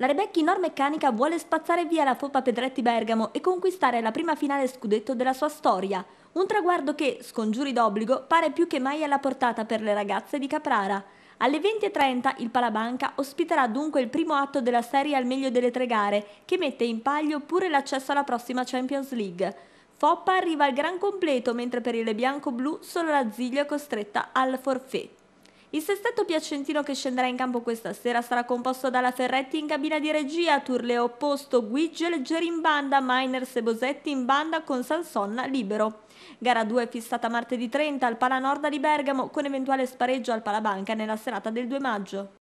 La Rebecca Nor meccanica vuole spazzare via la Foppa Pedretti Bergamo e conquistare la prima finale scudetto della sua storia. Un traguardo che, scongiuri d'obbligo, pare più che mai alla portata per le ragazze di Caprara. Alle 20.30 il Palabanca ospiterà dunque il primo atto della serie al meglio delle tre gare, che mette in palio pure l'accesso alla prossima Champions League. Foppa arriva al gran completo, mentre per il bianco-blu solo la Ziglio è costretta al forfait. Il sestetto piacentino che scenderà in campo questa sera sarà composto dalla Ferretti in cabina di regia, Turleo Posto, Guigi Leggeri in banda, Miners e Bosetti in banda con Sansonna libero. Gara 2 è fissata martedì 30 al Pala Nord di Bergamo con eventuale spareggio al Pala Banca nella serata del 2 maggio.